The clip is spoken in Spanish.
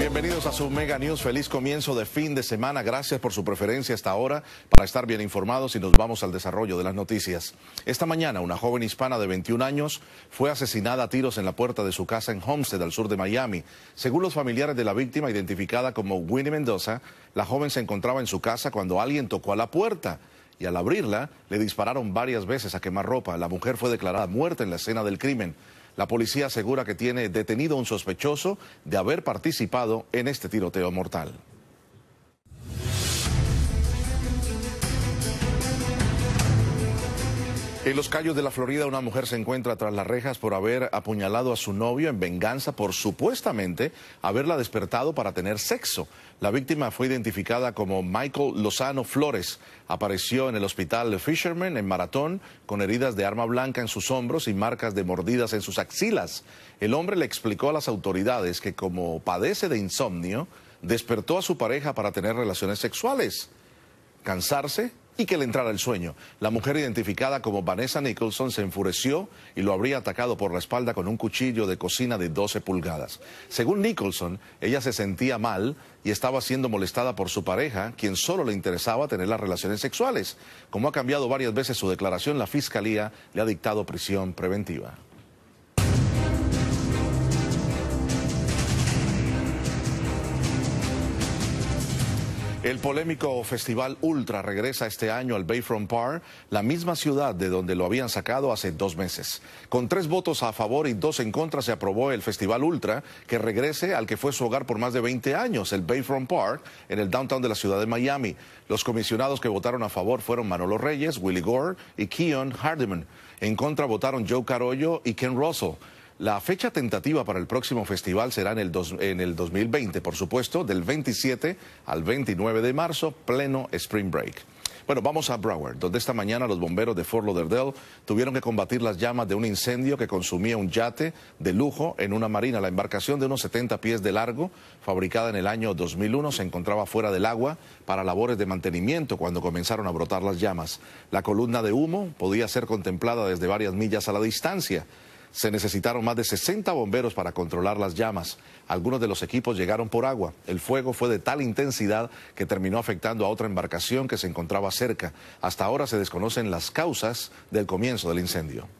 Bienvenidos a su Mega News. Feliz comienzo de fin de semana. Gracias por su preferencia hasta ahora para estar bien informados y nos vamos al desarrollo de las noticias. Esta mañana, una joven hispana de 21 años fue asesinada a tiros en la puerta de su casa en Homestead, al sur de Miami. Según los familiares de la víctima, identificada como Winnie Mendoza, la joven se encontraba en su casa cuando alguien tocó a la puerta y al abrirla le dispararon varias veces a quemar ropa. La mujer fue declarada muerta en la escena del crimen. La policía asegura que tiene detenido a un sospechoso de haber participado en este tiroteo mortal. En Los Cayos de la Florida, una mujer se encuentra tras las rejas por haber apuñalado a su novio en venganza por supuestamente haberla despertado para tener sexo. La víctima fue identificada como Michael Lozano Flores. Apareció en el hospital Fisherman en Maratón con heridas de arma blanca en sus hombros y marcas de mordidas en sus axilas. El hombre le explicó a las autoridades que como padece de insomnio, despertó a su pareja para tener relaciones sexuales. Cansarse y que le entrara el sueño. La mujer identificada como Vanessa Nicholson se enfureció y lo habría atacado por la espalda con un cuchillo de cocina de 12 pulgadas. Según Nicholson, ella se sentía mal y estaba siendo molestada por su pareja, quien solo le interesaba tener las relaciones sexuales. Como ha cambiado varias veces su declaración, la fiscalía le ha dictado prisión preventiva. El polémico Festival Ultra regresa este año al Bayfront Park, la misma ciudad de donde lo habían sacado hace dos meses. Con tres votos a favor y dos en contra se aprobó el Festival Ultra, que regrese al que fue su hogar por más de 20 años, el Bayfront Park, en el downtown de la ciudad de Miami. Los comisionados que votaron a favor fueron Manolo Reyes, Willie Gore y Keon Hardiman. En contra votaron Joe Carollo y Ken Russell. La fecha tentativa para el próximo festival será en el, en el 2020, por supuesto, del 27 al 29 de marzo, pleno Spring Break. Bueno, vamos a Broward, donde esta mañana los bomberos de Fort Lauderdale tuvieron que combatir las llamas de un incendio que consumía un yate de lujo en una marina. La embarcación de unos 70 pies de largo, fabricada en el año 2001, se encontraba fuera del agua para labores de mantenimiento cuando comenzaron a brotar las llamas. La columna de humo podía ser contemplada desde varias millas a la distancia. Se necesitaron más de 60 bomberos para controlar las llamas. Algunos de los equipos llegaron por agua. El fuego fue de tal intensidad que terminó afectando a otra embarcación que se encontraba cerca. Hasta ahora se desconocen las causas del comienzo del incendio.